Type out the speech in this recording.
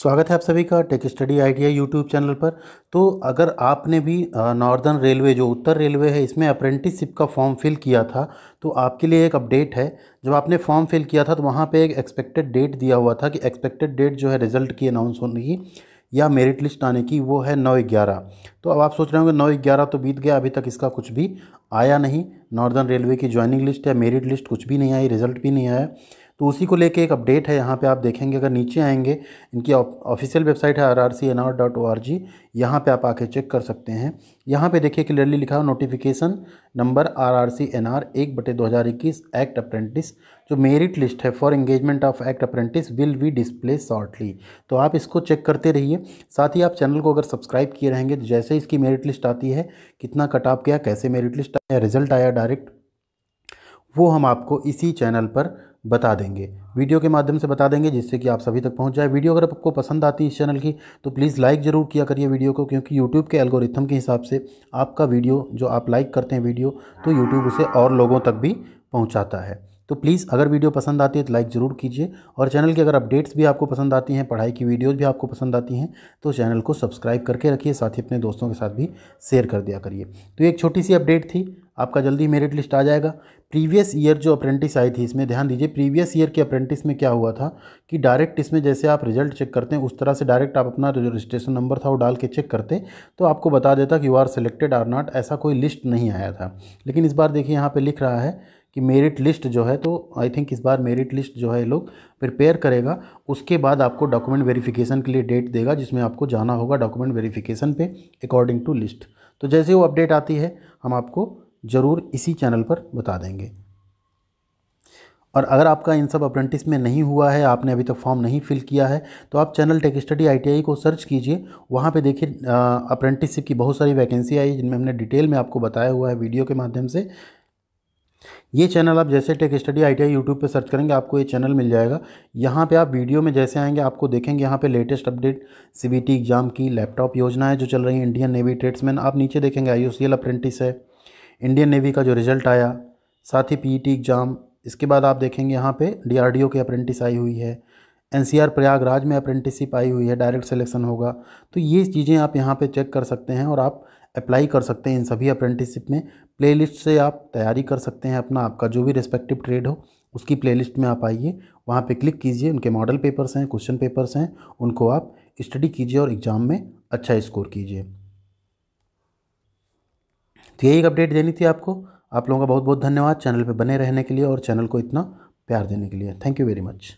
स्वागत है आप सभी का tech study idea YouTube channel पर तो अगर आपने भी नॉर्दर्न रेलवे जो उत्तर रेलवे है इसमें अप्रेंटिसशिप का फॉर्म फिल किया था तो आपके लिए एक अपडेट है जब आपने फॉर्म फिल किया था तो वहाँ पे एक एक्सपेक्टेड डेट दिया हुआ था कि एक्सपेक्टेड डेट जो है रिजल्ट की अनाउंस होने की या मेरिट लिस्ट आने की वो है नौ ग्यारह तो अब आप सोच रहे होंगे नौ ग्यारह तो बीत गया अभी तक इसका कुछ भी आया नहीं नॉर्दर्न रेलवे की ज्वाइनिंग लिस्ट या मेरिट लिस्ट कुछ भी नहीं आई रिजल्ट भी नहीं आया तो उसी को लेके एक अपडेट है यहाँ पे आप देखेंगे अगर नीचे आएंगे इनकी ऑफिशियल वेबसाइट है R R C N R dot O R G यहाँ पर आप आके चेक कर सकते हैं यहाँ पे देखिए क्लियरली लिखा हुआ notification number R R C N R एक बटे दो हज़ार इक्कीस एक्ट अप्रेंटिस जो मेरिट लिस्ट है for engagement of act apprentice will be display shortly तो आप इसको चेक करते रहिए साथ ही आप चैनल को अगर सब्सक्राइब किए रहेंगे तो जैसे इसकी मेरिट लिस्ट आती है कितना कट ऑफ गया कैसे मेरिट लिस्ट आया रिजल्ट आया डायरेक्ट वो हम आपको इसी चैनल पर बता देंगे वीडियो के माध्यम से बता देंगे जिससे कि आप सभी तक पहुंच जाए वीडियो अगर आपको पसंद आती है इस चैनल की तो प्लीज़ लाइक ज़रूर किया करिए वीडियो को क्योंकि यूट्यूब के एल्गोरिथम के हिसाब से आपका वीडियो जो आप लाइक करते हैं वीडियो तो यूट्यूब उसे और लोगों तक भी पहुँचाता है तो प्लीज़ अगर वीडियो पसंद आती है तो लाइक ज़रूर कीजिए और चैनल की अगर अपडेट्स भी आपको पसंद आती हैं पढ़ाई की वीडियोज़ भी आपको पसंद आती हैं तो चैनल को सब्सक्राइब करके रखिए साथ ही अपने दोस्तों के साथ भी शेयर कर दिया करिए तो एक छोटी सी अपडेट थी आपका जल्दी मेरिट लिस्ट आ जाएगा प्रीवियस ईयर जो अप्रेंटिस आई थी इसमें ध्यान दीजिए प्रीवियस ईयर के अप्रेंटिस में क्या हुआ था कि डायरेक्ट इसमें जैसे आप रिजल्ट चेक करते हैं उस तरह से डायरेक्ट आप अपना जो रजिस्ट्रेशन नंबर था वो डाल के चेक करते तो आपको बता देता कि you are selected or not ऐसा कोई लिस्ट नहीं आया था लेकिन इस बार देखिए यहाँ पर लिख रहा है कि मेरिट लिस्ट जो है तो आई थिंक इस बार मेरिट लिस्ट जो है लोग प्रिपेयर करेगा उसके बाद आपको डॉक्यूमेंट वेरिफिकेशन के लिए डेट देगा जिसमें आपको जाना होगा डॉक्यूमेंट वेरिफिकेशन पे अकॉर्डिंग टू लिस्ट तो जैसे वो अपडेट आती है हम आपको ज़रूर इसी चैनल पर बता देंगे और अगर आपका इन सब अप्रेंटिस में नहीं हुआ है आपने अभी तक फॉर्म नहीं फिल किया है तो आप चैनल टेक स्टडी आईटीआई को सर्च कीजिए वहाँ पे देखिए अप्रेंटिसशिप की बहुत सारी वैकेंसी आई है जिनमें हमने डिटेल में आपको बताया हुआ है वीडियो के माध्यम से ये चैनल आप जैसे tech study I T I YouTube पर सर्च करेंगे आपको ये चैनल मिल जाएगा यहाँ पे आप वीडियो में जैसे आएंगे आपको देखेंगे यहाँ पे latest update C B T exam की लैपटॉप योजना जो चल रही है इंडियन नेवी ट्रेड्समैन आप नीचे देखेंगे आई सी एल अप्रेंटिस है इंडियन नेवी का जो रिजल्ट आया साथ ही पी टी एग्ज़ाम इसके बाद आप देखेंगे यहाँ पे डीआरडीओ की अप्रेंटिस आई हुई है एनसीआर प्रयागराज में अप्रेंटिसशिप आई हुई है डायरेक्ट सिलेक्शन होगा तो ये चीज़ें आप यहाँ पे चेक कर सकते हैं और आप अप्लाई कर सकते हैं इन सभी अप्रेंटिसशिप में प्लेलिस्ट से आप तैयारी कर सकते हैं अपना आपका जो भी रेस्पेक्टिव ट्रेड हो उसकी प्लेलिस्ट में आप आइए वहाँ पे क्लिक कीजिए उनके मॉडल पेपर्स हैं क्वेश्चन पेपर्स हैं उनको आप स्टडी कीजिए और एग्ज़ाम में अच्छा स्कोर कीजिए तो यही एक अपडेट देनी थी आपको आप लोगों का बहुत बहुत धन्यवाद चैनल पर बने रहने के लिए और चैनल को इतना प्यार देने के लिए थैंक यू वेरी मच